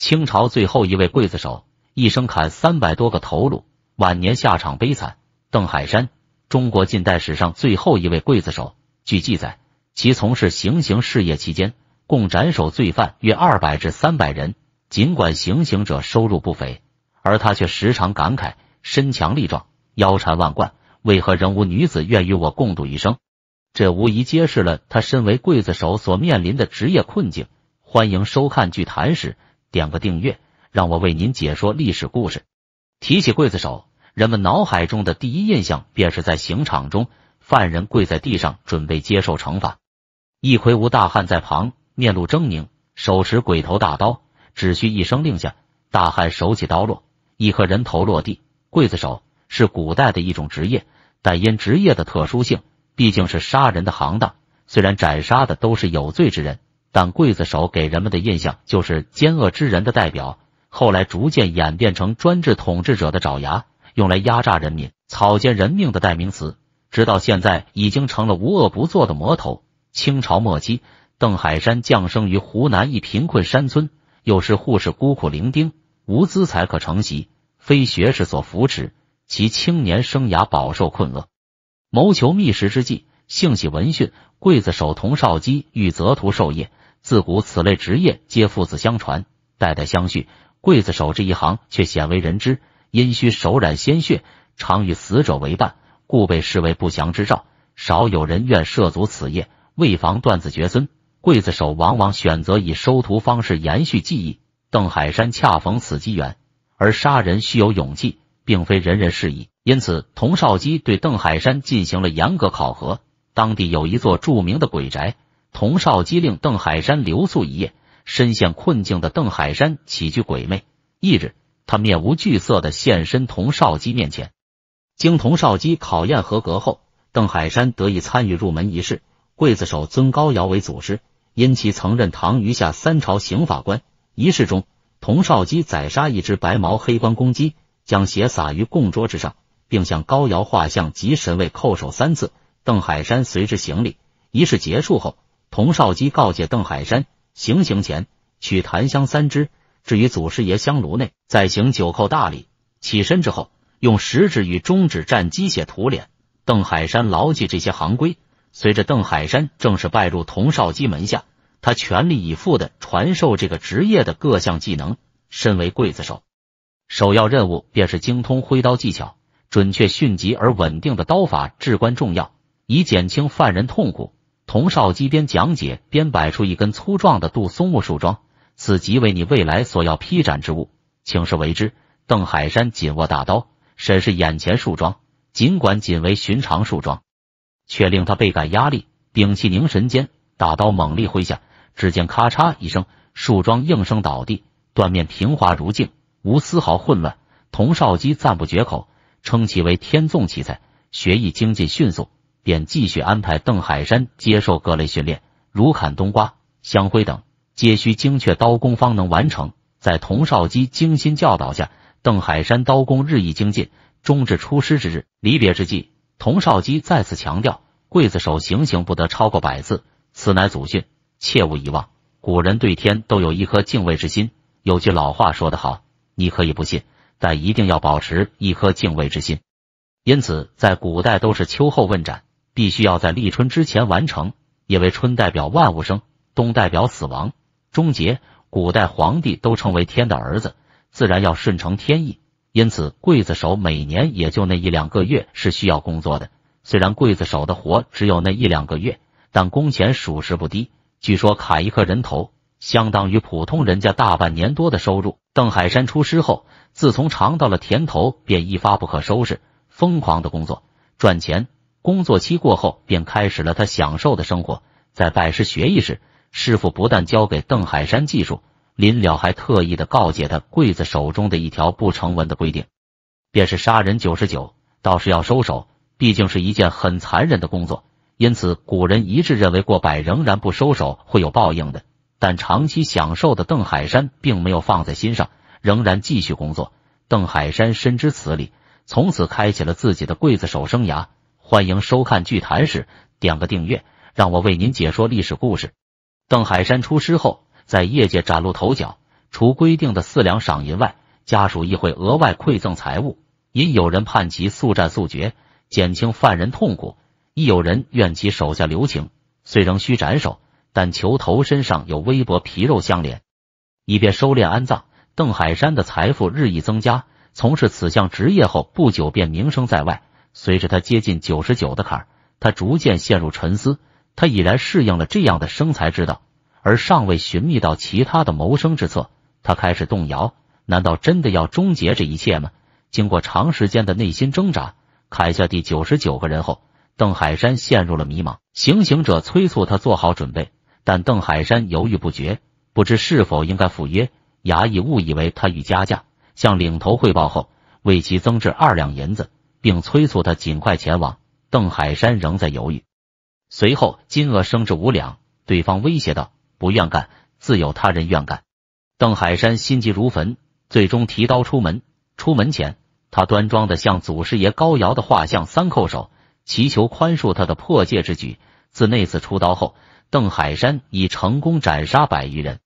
清朝最后一位刽子手一生砍三百多个头颅，晚年下场悲惨。邓海山，中国近代史上最后一位刽子手。据记载，其从事行刑事业期间，共斩首罪犯约二百至三百人。尽管行刑者收入不菲，而他却时常感慨身强力壮、腰缠万贯，为何仍无女子愿与我共度一生？这无疑揭示了他身为刽子手所面临的职业困境。欢迎收看《剧谈史》。点个订阅，让我为您解说历史故事。提起刽子手，人们脑海中的第一印象便是在刑场中，犯人跪在地上准备接受惩罚，一魁梧大汉在旁，面露狰狞，手持鬼头大刀，只需一声令下，大汉手起刀落，一颗人头落地。刽子手是古代的一种职业，但因职业的特殊性，毕竟是杀人的行当，虽然斩杀的都是有罪之人。但刽子手给人们的印象就是奸恶之人的代表，后来逐渐演变成专制统治者的爪牙，用来压榨人民、草菅人命的代名词。直到现在，已经成了无恶不作的魔头。清朝末期，邓海山降生于湖南一贫困山村，又是护士孤苦伶仃，无资财可承袭，非学士所扶持，其青年生涯饱受困厄，谋求觅食之际，兴起闻讯，刽子手童绍基欲择图授业。自古此类职业皆父子相传，代代相续。刽子手这一行却鲜为人知，因需手染鲜血，常与死者为伴，故被视为不祥之兆。少有人愿涉足此业，为防断子绝孙，刽子手往往选择以收徒方式延续技艺。邓海山恰逢此机缘，而杀人需有勇气，并非人人适宜。因此，童绍基对邓海山进行了严格考核。当地有一座著名的鬼宅。童少基令邓海山留宿一夜，身陷困境的邓海山起居鬼魅。翌日，他面无惧色的现身童少基面前，经童少基考验合格后，邓海山得以参与入门仪式。刽子手尊高尧为祖师，因其曾任唐余下三朝刑法官。仪式中，童少基宰杀一只白毛黑冠公鸡，将血洒于供桌之上，并向高瑶画像及神位叩首三次。邓海山随之行礼。仪式结束后。童少基告诫邓海山：行刑前取檀香三支，置于祖师爷香炉内，再行九叩大礼。起身之后，用食指与中指蘸鸡血涂脸。邓海山牢记这些行规。随着邓海山正式拜入童少基门下，他全力以赴的传授这个职业的各项技能。身为刽子手，首要任务便是精通挥刀技巧，准确、迅疾而稳定的刀法至关重要，以减轻犯人痛苦。童少基边讲解边摆出一根粗壮的杜松木树桩，此即为你未来所要劈斩之物，请示为之。邓海山紧握大刀，审视眼前树桩，尽管仅为寻常树桩，却令他倍感压力。屏气凝神间，大刀猛力挥下，只见咔嚓一声，树桩应声倒地，断面平滑如镜，无丝毫混乱。童少基赞不绝口，称其为天纵奇才，学艺精进迅速。便继续安排邓海山接受各类训练，如砍冬瓜、香灰等，皆需精确刀工方能完成。在童少基精心教导下，邓海山刀工日益精进。终至出师之日，离别之际，童少基再次强调：“刽子手行刑不得超过百次，此乃祖训，切勿遗忘。”古人对天都有一颗敬畏之心。有句老话说得好：“你可以不信，但一定要保持一颗敬畏之心。”因此，在古代都是秋后问斩。必须要在立春之前完成，因为春代表万物生，冬代表死亡终结。古代皇帝都称为天的儿子，自然要顺承天意。因此，刽子手每年也就那一两个月是需要工作的。虽然刽子手的活只有那一两个月，但工钱属实不低。据说砍一颗人头相当于普通人家大半年多的收入。邓海山出师后，自从尝到了甜头，便一发不可收拾，疯狂的工作赚钱。工作期过后，便开始了他享受的生活。在拜师学艺时，师傅不但教给邓海山技术，临了还特意的告诫他，刽子手中的一条不成文的规定，便是杀人九十九，倒是要收手，毕竟是一件很残忍的工作。因此，古人一致认为过百仍然不收手会有报应的。但长期享受的邓海山并没有放在心上，仍然继续工作。邓海山深知此理，从此开启了自己的刽子手生涯。欢迎收看《剧谈史》，点个订阅，让我为您解说历史故事。邓海山出师后，在业界崭露头角。除规定的四两赏银外，家属亦会额外馈赠财物。因有人盼其速战速决，减轻犯人痛苦；亦有人愿其手下留情，虽仍需斩首，但囚头身上有微薄皮肉相连，以便收敛安葬。邓海山的财富日益增加，从事此项职业后不久便名声在外。随着他接近九十九的坎儿，他逐渐陷入沉思。他已然适应了这样的生财之道，而尚未寻觅到其他的谋生之策。他开始动摇：难道真的要终结这一切吗？经过长时间的内心挣扎，砍下第九十九个人后，邓海山陷入了迷茫。行刑者催促他做好准备，但邓海山犹豫不决，不知是否应该赴约。衙役误以为他欲加价，向领头汇报后，为其增至二两银子。并催促他尽快前往。邓海山仍在犹豫。随后，金额升至五两，对方威胁道：“不愿干，自有他人愿干。”邓海山心急如焚，最终提刀出门。出门前，他端庄的向祖师爷高瑶的画像三叩首，祈求宽恕他的破戒之举。自那次出刀后，邓海山已成功斩杀百余人。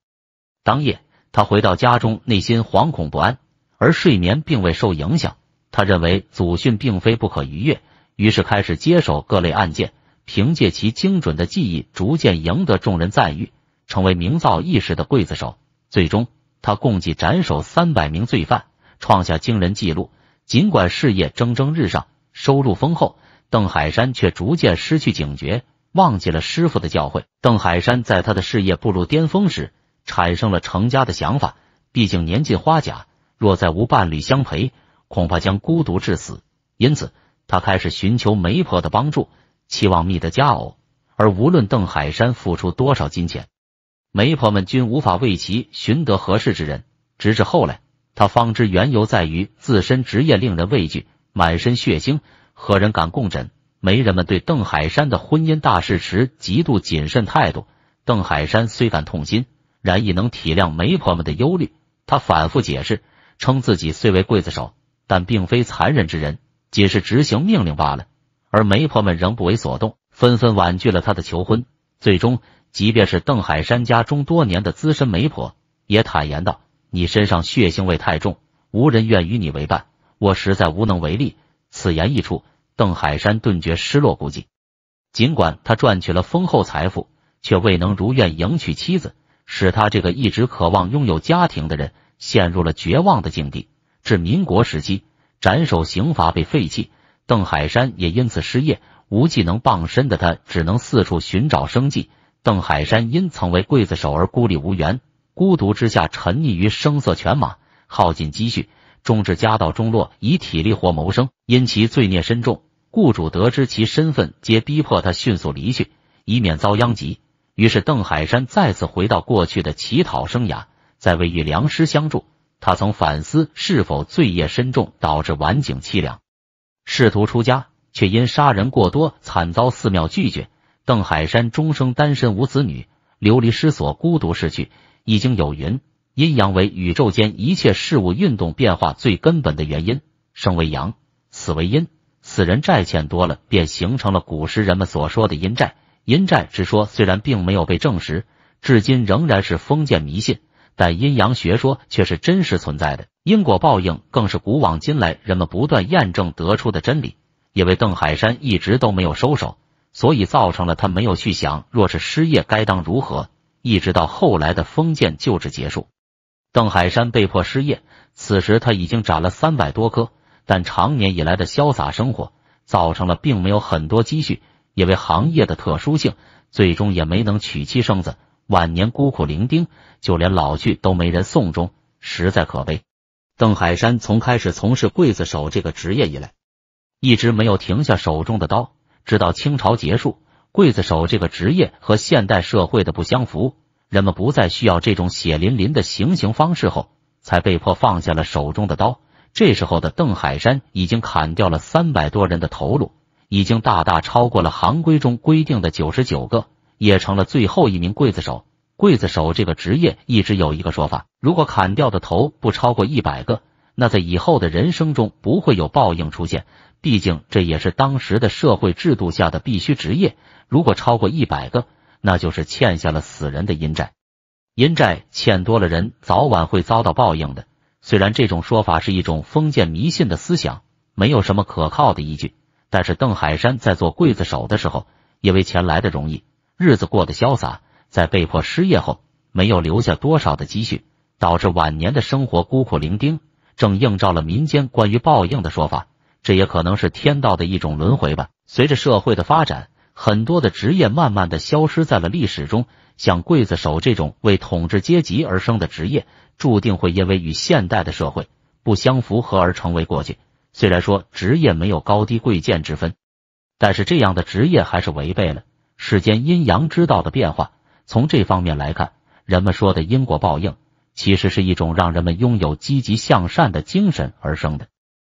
当夜，他回到家中，内心惶恐不安，而睡眠并未受影响。他认为祖训并非不可逾越，于是开始接手各类案件，凭借其精准的记忆，逐渐赢得众人赞誉，成为名噪一时的刽子手。最终，他共计斩首三百名罪犯，创下惊人纪录。尽管事业蒸蒸日上，收入丰厚，邓海山却逐渐失去警觉，忘记了师傅的教诲。邓海山在他的事业步入巅峰时，产生了成家的想法。毕竟年近花甲，若再无伴侣相陪。恐怕将孤独至死，因此他开始寻求媒婆的帮助，期望觅得佳偶。而无论邓海山付出多少金钱，媒婆们均无法为其寻得合适之人。直至后来，他方知缘由在于自身职业令人畏惧，满身血腥，何人敢共枕？媒人们对邓海山的婚姻大事持极度谨慎态度。邓海山虽感痛心，然亦能体谅媒婆们的忧虑。他反复解释，称自己虽为刽子手。但并非残忍之人，仅是执行命令罢了。而媒婆们仍不为所动，纷纷婉拒了他的求婚。最终，即便是邓海山家中多年的资深媒婆，也坦言道：“你身上血腥味太重，无人愿与你为伴。”我实在无能为力。此言一出，邓海山顿觉失落不已。尽管他赚取了丰厚财富，却未能如愿迎娶妻子，使他这个一直渴望拥有家庭的人陷入了绝望的境地。至民国时期，斩首刑罚被废弃，邓海山也因此失业，无技能傍身的他只能四处寻找生计。邓海山因曾为刽子手而孤立无援，孤独之下沉溺于声色犬马，耗尽积蓄，终致家道中落，以体力活谋生。因其罪孽深重，雇主得知其身份，皆逼迫他迅速离去，以免遭殃及。于是邓海山再次回到过去的乞讨生涯，在未遇良师相助。他曾反思是否罪业深重，导致晚景凄凉，试图出家，却因杀人过多惨遭寺庙拒绝。邓海山终生单身无子女，流离失所，孤独逝去。《已经》有云：阴阳为宇宙间一切事物运动变化最根本的原因，生为阳，死为阴。死人债欠多了，便形成了古时人们所说的阴债。阴债之说虽然并没有被证实，至今仍然是封建迷信。但阴阳学说却是真实存在的，因果报应更是古往今来人们不断验证得出的真理。因为邓海山一直都没有收手，所以造成了他没有去想，若是失业该当如何。一直到后来的封建旧制结束，邓海山被迫失业。此时他已经斩了三百多棵，但常年以来的潇洒生活造成了并没有很多积蓄。因为行业的特殊性，最终也没能娶妻生子。晚年孤苦伶仃，就连老去都没人送终，实在可悲。邓海山从开始从事刽子手这个职业以来，一直没有停下手中的刀，直到清朝结束，刽子手这个职业和现代社会的不相符，人们不再需要这种血淋淋的行刑方式后，才被迫放下了手中的刀。这时候的邓海山已经砍掉了三百多人的头颅，已经大大超过了行规中规定的九十九个。也成了最后一名刽子手。刽子手这个职业一直有一个说法：如果砍掉的头不超过一百个，那在以后的人生中不会有报应出现。毕竟这也是当时的社会制度下的必须职业。如果超过一百个，那就是欠下了死人的阴债。阴债欠多了，人早晚会遭到报应的。虽然这种说法是一种封建迷信的思想，没有什么可靠的依据，但是邓海山在做刽子手的时候，因为钱来的容易。日子过得潇洒，在被迫失业后，没有留下多少的积蓄，导致晚年的生活孤苦伶仃，正映照了民间关于报应的说法。这也可能是天道的一种轮回吧。随着社会的发展，很多的职业慢慢的消失在了历史中，像刽子手这种为统治阶级而生的职业，注定会因为与现代的社会不相符合而成为过去。虽然说职业没有高低贵贱之分，但是这样的职业还是违背了。世间阴阳之道的变化，从这方面来看，人们说的因果报应，其实是一种让人们拥有积极向善的精神而生的。